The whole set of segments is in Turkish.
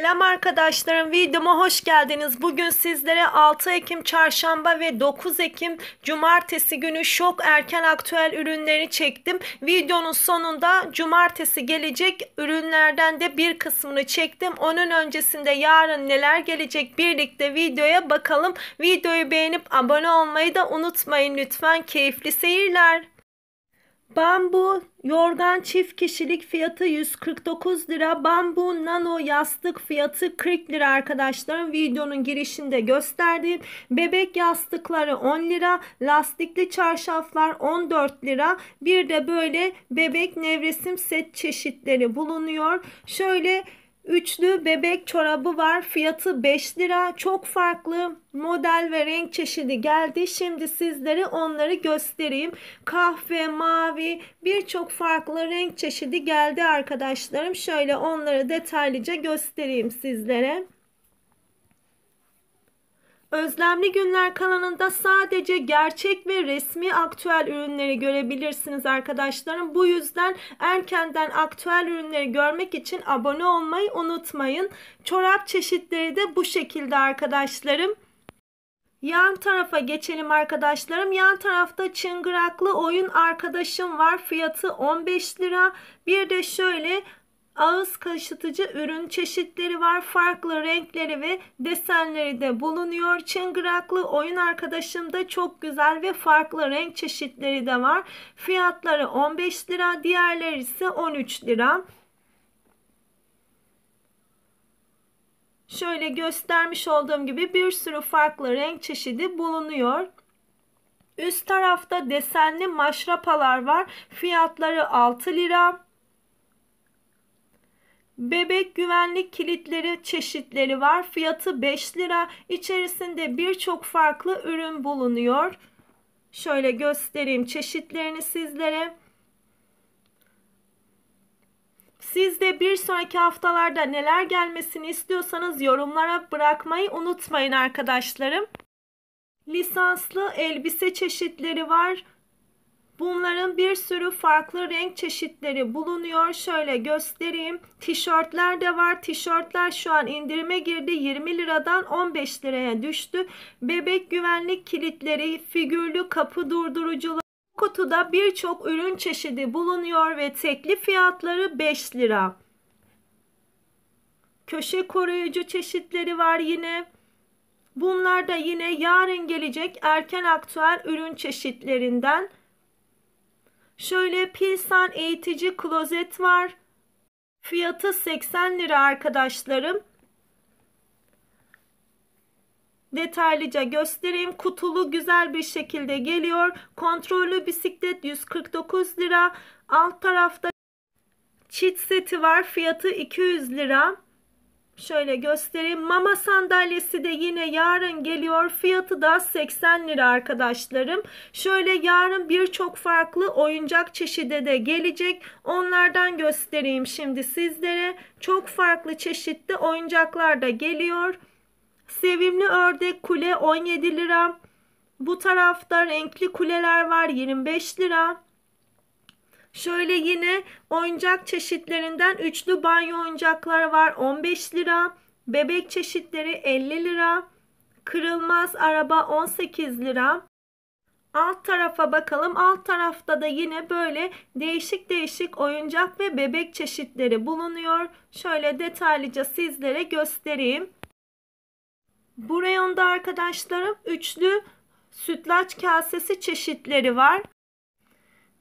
Selam arkadaşlarım videoma hoş geldiniz. Bugün sizlere 6 Ekim çarşamba ve 9 Ekim cumartesi günü şok erken aktüel ürünleri çektim. Videonun sonunda cumartesi gelecek ürünlerden de bir kısmını çektim. Onun öncesinde yarın neler gelecek birlikte videoya bakalım. Videoyu beğenip abone olmayı da unutmayın lütfen. Keyifli seyirler. Bambu yorgan çift kişilik fiyatı 149 lira. Bambu nano yastık fiyatı 40 lira arkadaşlarım. Videonun girişinde gösterdiğim bebek yastıkları 10 lira. Lastikli çarşaflar 14 lira. Bir de böyle bebek nevresim set çeşitleri bulunuyor. Şöyle Üçlü bebek çorabı var. Fiyatı 5 lira. Çok farklı model ve renk çeşidi geldi. Şimdi sizlere onları göstereyim. Kahve, mavi birçok farklı renk çeşidi geldi arkadaşlarım. Şöyle onları detaylıca göstereyim sizlere. Özlemli Günler kanalında sadece gerçek ve resmi aktüel ürünleri görebilirsiniz arkadaşlarım. Bu yüzden erkenden aktüel ürünleri görmek için abone olmayı unutmayın. Çorap çeşitleri de bu şekilde arkadaşlarım. Yan tarafa geçelim arkadaşlarım. Yan tarafta çıngıraklı oyun arkadaşım var. Fiyatı 15 lira. Bir de şöyle ağız kaşıtıcı ürün çeşitleri var. Farklı renkleri ve desenleri de bulunuyor. Çıngıraklı oyun arkadaşım da çok güzel ve farklı renk çeşitleri de var. Fiyatları 15 lira, diğerleri ise 13 lira. Şöyle göstermiş olduğum gibi bir sürü farklı renk çeşidi bulunuyor. Üst tarafta desenli maşrapalar var. Fiyatları 6 lira. Bebek güvenlik kilitleri çeşitleri var. Fiyatı 5 lira. İçerisinde birçok farklı ürün bulunuyor. Şöyle göstereyim çeşitlerini sizlere. Siz de bir sonraki haftalarda neler gelmesini istiyorsanız yorumlara bırakmayı unutmayın arkadaşlarım. Lisanslı elbise çeşitleri var. Bunların bir sürü farklı renk çeşitleri bulunuyor. Şöyle göstereyim. Tişörtler de var. Tişörtler şu an indirime girdi. 20 liradan 15 liraya düştü. Bebek güvenlik kilitleri, figürlü kapı durdurucuları kutuda birçok ürün çeşidi bulunuyor ve teklif fiyatları 5 lira. Köşe koruyucu çeşitleri var yine. Bunlar da yine yarın gelecek erken aktüel ürün çeşitlerinden. Şöyle Pilsen eğitici klozet var. Fiyatı 80 lira arkadaşlarım. Detaylıca göstereyim. Kutulu güzel bir şekilde geliyor. Kontrollü bisiklet 149 lira. Alt tarafta çit seti var. Fiyatı 200 lira şöyle göstereyim. Mama sandalyesi de yine yarın geliyor. Fiyatı da 80 lira arkadaşlarım. Şöyle yarın birçok farklı oyuncak çeşidi de gelecek. Onlardan göstereyim şimdi sizlere. Çok farklı çeşitli oyuncaklar da geliyor. Sevimli ördek kule 17 lira. Bu tarafta renkli kuleler var 25 lira. Şöyle yine oyuncak çeşitlerinden üçlü banyo oyuncakları var 15 lira. Bebek çeşitleri 50 lira. Kırılmaz araba 18 lira. Alt tarafa bakalım. Alt tarafta da yine böyle değişik değişik oyuncak ve bebek çeşitleri bulunuyor. Şöyle detaylıca sizlere göstereyim. Bu reyonda arkadaşlarım üçlü sütlaç kasesi çeşitleri var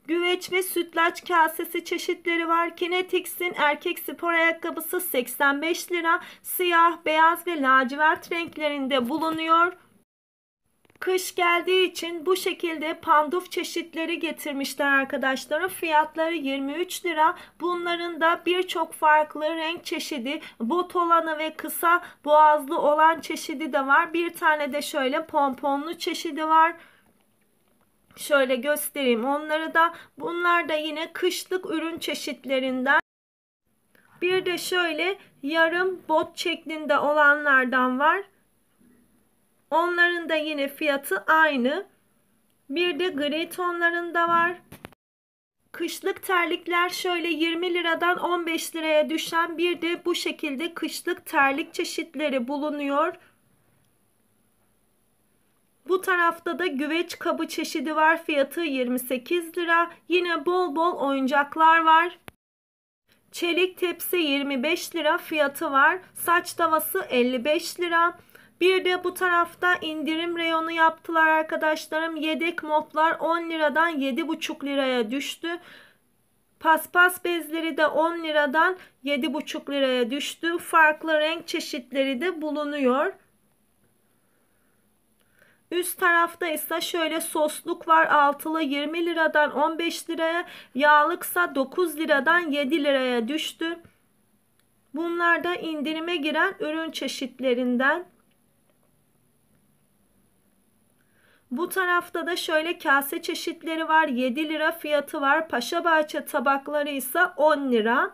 güveç ve sütlaç kasesi çeşitleri var. Kinetics'in erkek spor ayakkabısı 85 lira. Siyah, beyaz ve lacivert renklerinde bulunuyor. Kış geldiği için bu şekilde panduf çeşitleri getirmişler arkadaşlar. Fiyatları 23 lira. Bunların da birçok farklı renk çeşidi, bot olanı ve kısa boğazlı olan çeşidi de var. Bir tane de şöyle pomponlu çeşidi var. Şöyle göstereyim onları da. Bunlar da yine kışlık ürün çeşitlerinden. Bir de şöyle yarım bot şeklinde olanlardan var. Onların da yine fiyatı aynı. Bir de gri tonlarında var. Kışlık terlikler şöyle 20 liradan 15 liraya düşen bir de bu şekilde kışlık terlik çeşitleri bulunuyor. Bu tarafta da güveç kabı çeşidi var. Fiyatı 28 lira. Yine bol bol oyuncaklar var. Çelik tepsi 25 lira fiyatı var. Saç tavası 55 lira. Bir de bu tarafta indirim reyonu yaptılar arkadaşlarım. Yedek moplar 10 liradan 7,5 liraya düştü. Paspas bezleri de 10 liradan 7,5 liraya düştü. Farklı renk çeşitleri de bulunuyor. Üst tarafta ise şöyle sosluk var altılı 20 liradan 15 liraya yağlıksa 9 liradan 7 liraya düştü. Bunlar da indirime giren ürün çeşitlerinden. Bu tarafta da şöyle kase çeşitleri var 7 lira fiyatı var. Paşabahçe tabakları ise 10 lira.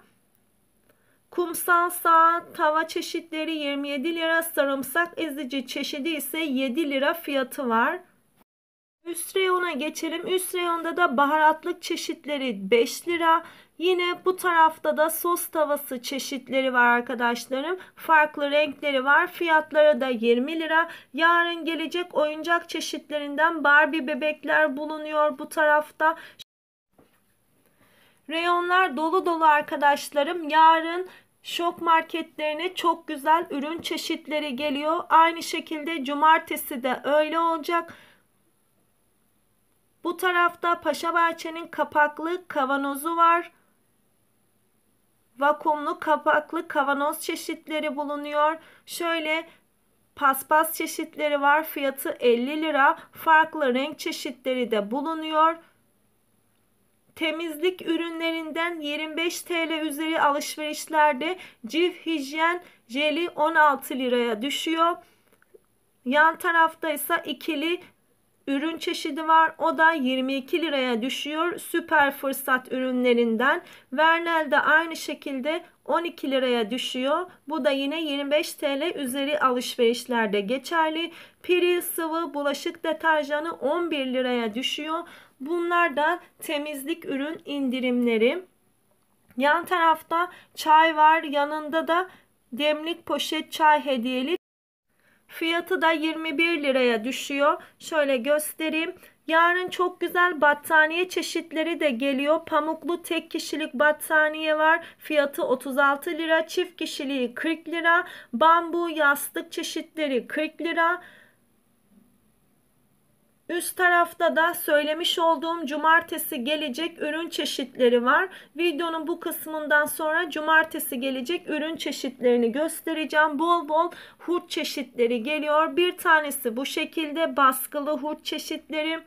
Kum salsa tava çeşitleri 27 lira, sarımsak ezici çeşidi ise 7 lira fiyatı var. Üst reyona geçelim. Üst reyonda da baharatlık çeşitleri 5 lira. Yine bu tarafta da sos tavası çeşitleri var arkadaşlarım. Farklı renkleri var. Fiyatları da 20 lira. Yarın gelecek oyuncak çeşitlerinden Barbie bebekler bulunuyor bu tarafta. Reyonlar dolu dolu arkadaşlarım. Yarın Şok marketlerine çok güzel ürün çeşitleri geliyor. Aynı şekilde cumartesi de öyle olacak. Bu tarafta Paşa Bahçenin kapaklı kavanozu var. Vakumlu kapaklı kavanoz çeşitleri bulunuyor. Şöyle paspas çeşitleri var. Fiyatı 50 lira. Farklı renk çeşitleri de bulunuyor temizlik ürünlerinden 25 TL üzeri alışverişlerde cif hijyen jeli 16 liraya düşüyor. Yan tarafta ise ikili ürün çeşidi var. O da 22 liraya düşüyor. Süper fırsat ürünlerinden. Vernel de aynı şekilde 12 liraya düşüyor. Bu da yine 25 TL üzeri alışverişlerde geçerli. Piril sıvı bulaşık deterjanı 11 liraya düşüyor. Bunlar da temizlik ürün indirimleri. Yan tarafta çay var. Yanında da demlik poşet çay hediyelik. Fiyatı da 21 liraya düşüyor. Şöyle göstereyim. Yarın çok güzel battaniye çeşitleri de geliyor. Pamuklu tek kişilik battaniye var. Fiyatı 36 lira. Çift kişiliği 40 lira. Bambu yastık çeşitleri 40 lira. Üst tarafta da söylemiş olduğum cumartesi gelecek ürün çeşitleri var. Videonun bu kısmından sonra cumartesi gelecek ürün çeşitlerini göstereceğim. Bol bol hurt çeşitleri geliyor. Bir tanesi bu şekilde baskılı hurt çeşitleri.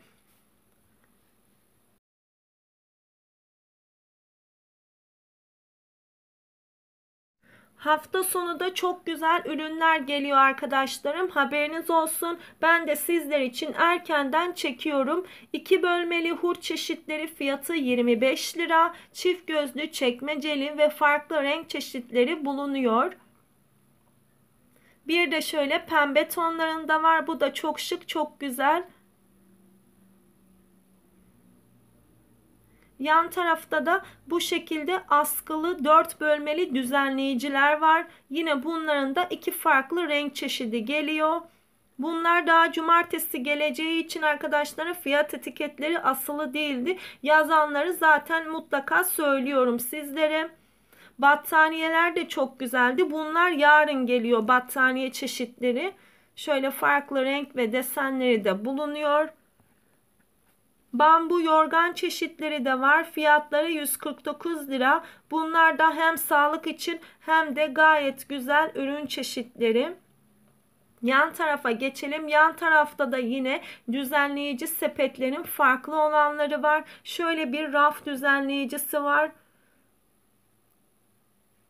Hafta sonu da çok güzel ürünler geliyor arkadaşlarım. Haberiniz olsun. Ben de sizler için erkenden çekiyorum. 2 bölmeli hur çeşitleri fiyatı 25 lira. Çift gözlü çekmeceli ve farklı renk çeşitleri bulunuyor. Bir de şöyle pembe tonlarında var. Bu da çok şık, çok güzel. Yan tarafta da bu şekilde askılı 4 bölmeli düzenleyiciler var. Yine bunların da iki farklı renk çeşidi geliyor. Bunlar daha cumartesi geleceği için arkadaşlara fiyat etiketleri asılı değildi. Yazanları zaten mutlaka söylüyorum sizlere. Battaniyeler de çok güzeldi. Bunlar yarın geliyor battaniye çeşitleri. Şöyle farklı renk ve desenleri de bulunuyor. Bambu yorgan çeşitleri de var. Fiyatları 149 lira. Bunlar da hem sağlık için hem de gayet güzel ürün çeşitleri. Yan tarafa geçelim. Yan tarafta da yine düzenleyici sepetlerin farklı olanları var. Şöyle bir raf düzenleyicisi var.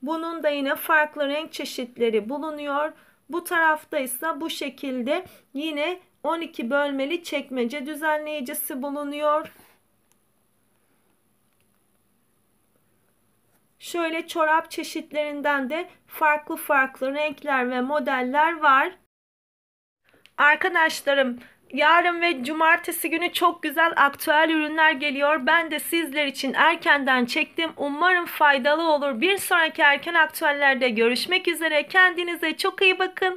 Bunun da yine farklı renk çeşitleri bulunuyor. Bu tarafta ise bu şekilde yine 12 bölmeli çekmece düzenleyicisi bulunuyor. Şöyle çorap çeşitlerinden de farklı farklı renkler ve modeller var. Arkadaşlarım Yarın ve cumartesi günü çok güzel aktüel ürünler geliyor. Ben de sizler için erkenden çektim. Umarım faydalı olur. Bir sonraki erken aktüellerde görüşmek üzere. Kendinize çok iyi bakın.